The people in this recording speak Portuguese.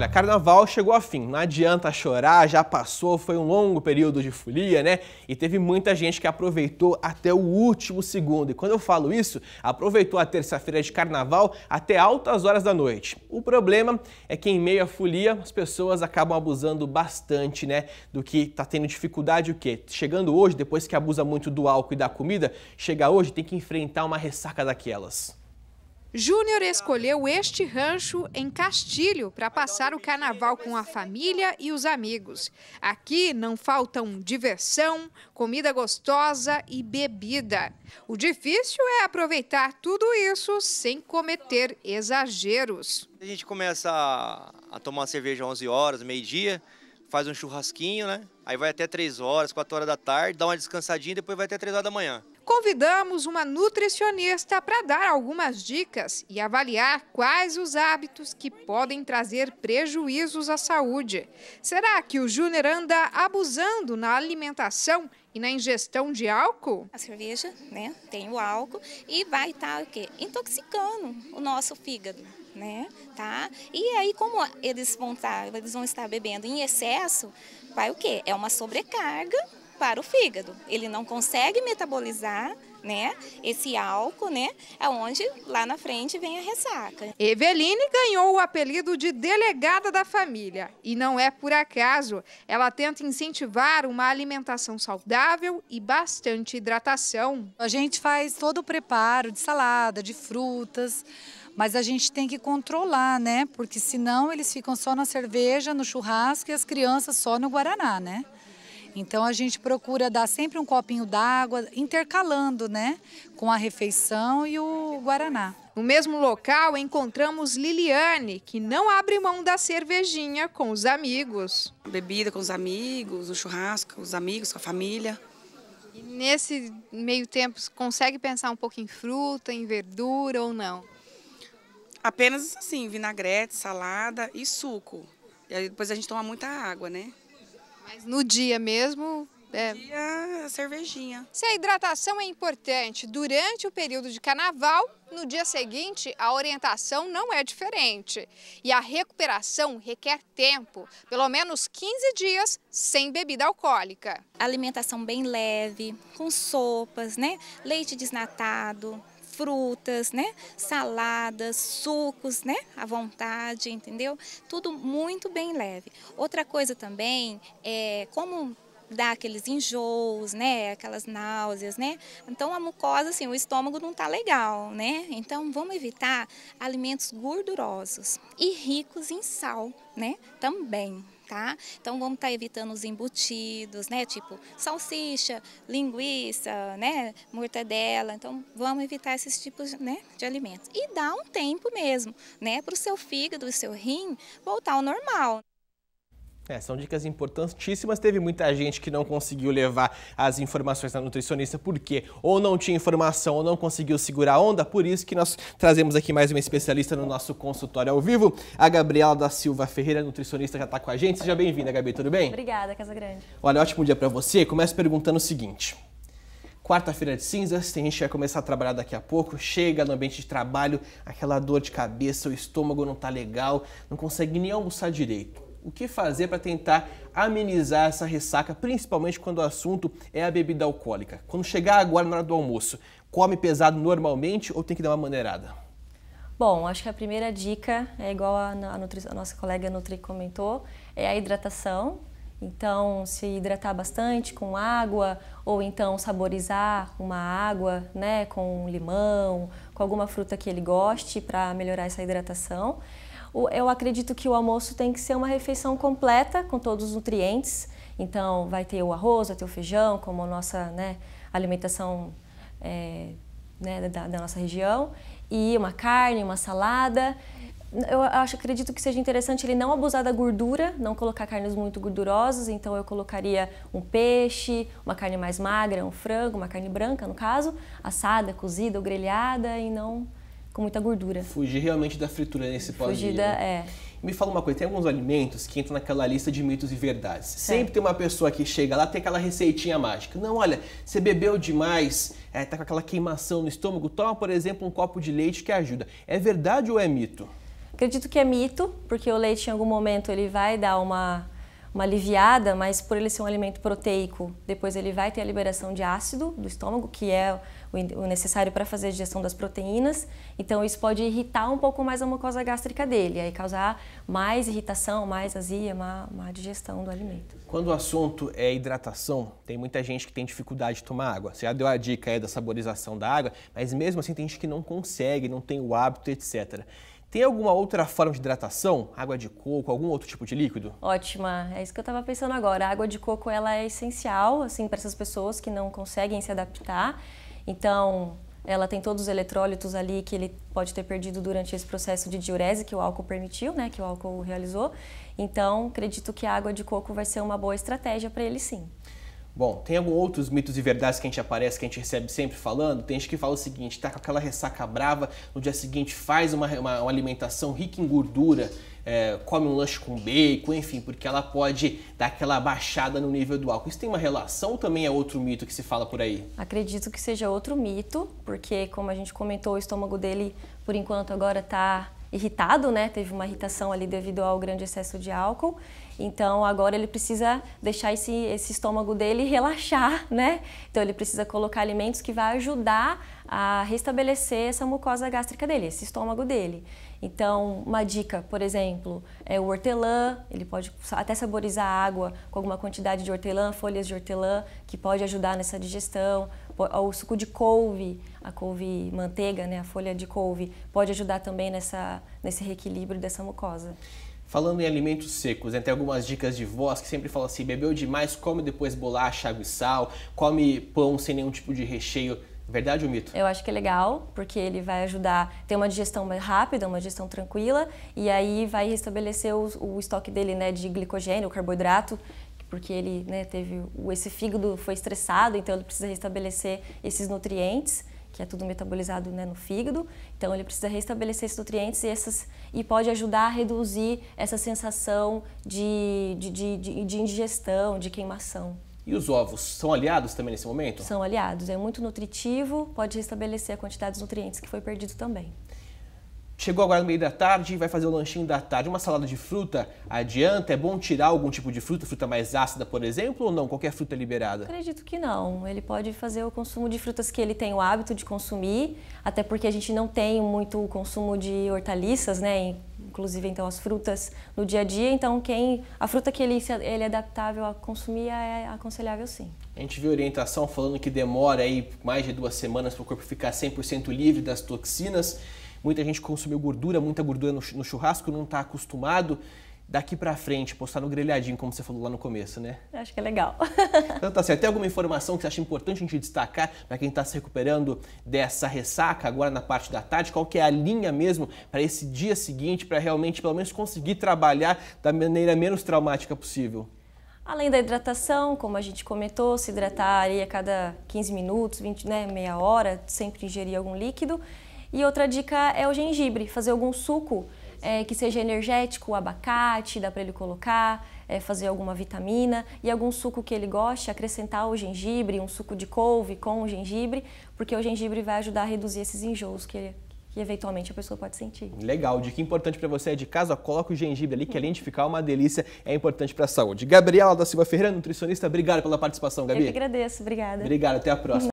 Olha, carnaval chegou a fim, não adianta chorar, já passou, foi um longo período de folia, né? E teve muita gente que aproveitou até o último segundo. E quando eu falo isso, aproveitou a terça-feira de carnaval até altas horas da noite. O problema é que em meio à folia, as pessoas acabam abusando bastante, né? Do que tá tendo dificuldade o quê? Chegando hoje, depois que abusa muito do álcool e da comida, chega hoje tem que enfrentar uma ressaca daquelas. Júnior escolheu este rancho em Castilho para passar o carnaval com a família e os amigos. Aqui não faltam diversão, comida gostosa e bebida. O difícil é aproveitar tudo isso sem cometer exageros. A gente começa a tomar cerveja às 11 horas, meio-dia, faz um churrasquinho, né? Aí vai até 3 horas, 4 horas da tarde, dá uma descansadinha e depois vai até 3 horas da manhã convidamos uma nutricionista para dar algumas dicas e avaliar quais os hábitos que podem trazer prejuízos à saúde. Será que o Júnior anda abusando na alimentação e na ingestão de álcool? A cerveja, né, tem o álcool e vai estar tá, o Intoxicando o nosso fígado, né, tá? E aí como eles vão estar, tá, eles vão estar bebendo em excesso, vai o quê? É uma sobrecarga para o fígado. Ele não consegue metabolizar né, esse álcool, né, onde lá na frente vem a ressaca. Eveline ganhou o apelido de delegada da família e não é por acaso. Ela tenta incentivar uma alimentação saudável e bastante hidratação. A gente faz todo o preparo de salada, de frutas, mas a gente tem que controlar, né? Porque senão eles ficam só na cerveja, no churrasco e as crianças só no guaraná, né? Então a gente procura dar sempre um copinho d'água, intercalando, né, com a refeição e o guaraná. No mesmo local encontramos Liliane, que não abre mão da cervejinha com os amigos. Bebida com os amigos, o churrasco com os amigos, com a família. E nesse meio tempo, consegue pensar um pouco em fruta, em verdura ou não? Apenas assim, vinagrete, salada e suco. E depois a gente toma muita água, né? Mas no dia mesmo, é. dia, cervejinha. Se a hidratação é importante durante o período de carnaval, no dia seguinte a orientação não é diferente. E a recuperação requer tempo, pelo menos 15 dias sem bebida alcoólica. Alimentação bem leve, com sopas, né? Leite desnatado, frutas, né? Saladas, sucos, né? À vontade, entendeu? Tudo muito bem leve. Outra coisa também é como dá aqueles enjoos, né? Aquelas náuseas, né? Então a mucosa, assim, o estômago não tá legal, né? Então vamos evitar alimentos gordurosos e ricos em sal, né? Também tá? Então vamos estar tá evitando os embutidos, né? Tipo salsicha, linguiça, né? Mortadela. Então vamos evitar esses tipos né? de alimentos. E dá um tempo mesmo, né? Para o seu fígado e seu rim voltar ao normal. É, são dicas importantíssimas. Teve muita gente que não conseguiu levar as informações da nutricionista porque ou não tinha informação ou não conseguiu segurar a onda. Por isso que nós trazemos aqui mais uma especialista no nosso consultório ao vivo, a Gabriela da Silva Ferreira, nutricionista, já está com a gente. Seja bem-vinda, Gabi, tudo bem? Obrigada, Casa Grande. Olha, ótimo dia para você. Começo perguntando o seguinte quarta-feira de cinzas, tem gente que vai começar a trabalhar daqui a pouco, chega no ambiente de trabalho, aquela dor de cabeça, o estômago não tá legal, não consegue nem almoçar direito o que fazer para tentar amenizar essa ressaca, principalmente quando o assunto é a bebida alcoólica? Quando chegar agora na hora do almoço, come pesado normalmente ou tem que dar uma maneirada? Bom, acho que a primeira dica é igual a, a, nutri, a nossa colega Nutri comentou, é a hidratação. Então, se hidratar bastante com água ou então saborizar uma água, né, com limão, com alguma fruta que ele goste para melhorar essa hidratação eu acredito que o almoço tem que ser uma refeição completa com todos os nutrientes. Então, vai ter o arroz, vai ter o feijão, como a nossa né, alimentação é, né, da, da, nossa região, e uma carne, uma salada. Eu acho, acredito que seja interessante ele não abusar da gordura, não colocar carnes muito gordurosas, então eu colocaria um peixe, uma carne mais magra, um frango, uma carne branca no caso, assada, cozida ou grelhada e não com muita gordura. Fugir realmente da fritura nesse pós Fugir da, né? é. Me fala uma coisa, tem alguns alimentos que entram naquela lista de mitos e verdades. Sempre tem uma pessoa que chega lá, tem aquela receitinha mágica. Não, olha, você bebeu demais, é, tá com aquela queimação no estômago, toma, por exemplo, um copo de leite que ajuda. É verdade ou é mito? Acredito que é mito, porque o leite em algum momento ele vai dar uma, uma aliviada, mas por ele ser um alimento proteico, depois ele vai ter a liberação de ácido do estômago, que é o necessário para fazer a digestão das proteínas. Então, isso pode irritar um pouco mais a mucosa gástrica dele, aí causar mais irritação, mais azia, má, má digestão do alimento. Quando o assunto é hidratação, tem muita gente que tem dificuldade de tomar água. Você já deu a dica aí da saborização da água, mas mesmo assim tem gente que não consegue, não tem o hábito, etc. Tem alguma outra forma de hidratação? Água de coco, algum outro tipo de líquido? Ótima, é isso que eu estava pensando agora. A água de coco ela é essencial assim para essas pessoas que não conseguem se adaptar. Então, ela tem todos os eletrólitos ali que ele pode ter perdido durante esse processo de diurese que o álcool permitiu, né, que o álcool realizou. Então, acredito que a água de coco vai ser uma boa estratégia para ele sim. Bom, tem alguns outros mitos e verdades que a gente aparece, que a gente recebe sempre falando. Tem gente que fala o seguinte, tá com aquela ressaca brava, no dia seguinte faz uma, uma, uma alimentação rica em gordura, é, come um lanche com bacon, enfim, porque ela pode dar aquela baixada no nível do álcool. Isso tem uma relação ou também é outro mito que se fala por aí? Acredito que seja outro mito, porque como a gente comentou, o estômago dele, por enquanto, agora está irritado, né? Teve uma irritação ali devido ao grande excesso de álcool. Então agora ele precisa deixar esse, esse estômago dele relaxar, né? Então ele precisa colocar alimentos que vai ajudar a restabelecer essa mucosa gástrica dele, esse estômago dele. Então, uma dica, por exemplo, é o hortelã, ele pode até saborizar água com alguma quantidade de hortelã, folhas de hortelã, que pode ajudar nessa digestão o suco de couve, a couve manteiga, né, a folha de couve, pode ajudar também nessa, nesse reequilíbrio dessa mucosa. Falando em alimentos secos, né, tem algumas dicas de vós que sempre fala assim: bebeu demais, come depois bolacha, água e sal, come pão sem nenhum tipo de recheio. Verdade ou mito? Eu acho que é legal, porque ele vai ajudar a ter uma digestão mais rápida, uma digestão tranquila, e aí vai restabelecer o, o estoque dele né, de glicogênio, carboidrato, porque ele né, teve esse fígado foi estressado, então ele precisa restabelecer esses nutrientes que é tudo metabolizado né, no fígado, então ele precisa restabelecer esses nutrientes e, essas, e pode ajudar a reduzir essa sensação de, de, de, de, de indigestão, de queimação. E os ovos são aliados também nesse momento? São aliados, é muito nutritivo, pode restabelecer a quantidade de nutrientes que foi perdido também. Chegou agora no meio da tarde, vai fazer o lanchinho da tarde, uma salada de fruta. Adianta? É bom tirar algum tipo de fruta, fruta mais ácida, por exemplo, ou não? Qualquer fruta é liberada? Acredito que não. Ele pode fazer o consumo de frutas que ele tem o hábito de consumir, até porque a gente não tem muito o consumo de hortaliças, né? Inclusive, então, as frutas no dia a dia. Então, quem a fruta que ele, ele é adaptável a consumir é aconselhável, sim. A gente viu orientação falando que demora aí mais de duas semanas para o corpo ficar 100% livre das toxinas. Muita gente consumiu gordura, muita gordura no, no churrasco, não está acostumado. Daqui para frente, postar tá no grelhadinho, como você falou lá no começo, né? Eu acho que é legal. então tá certo. Tem alguma informação que você acha importante a gente destacar para quem está se recuperando dessa ressaca agora na parte da tarde? Qual que é a linha mesmo para esse dia seguinte, para realmente pelo menos conseguir trabalhar da maneira menos traumática possível? Além da hidratação, como a gente comentou, se hidratar a cada 15 minutos, 20, né, meia hora, sempre ingerir algum líquido. E outra dica é o gengibre, fazer algum suco é, que seja energético, abacate, dá para ele colocar, é, fazer alguma vitamina e algum suco que ele goste, acrescentar o gengibre, um suco de couve com o gengibre, porque o gengibre vai ajudar a reduzir esses enjoos que ele que eventualmente a pessoa pode sentir. Legal, dica importante para você é de casa, coloca o gengibre ali, que além de ficar uma delícia, é importante para a saúde. Gabriela da Silva Ferreira, nutricionista, obrigado pela participação, Gabi. Eu que agradeço, obrigada. Obrigado, até a próxima.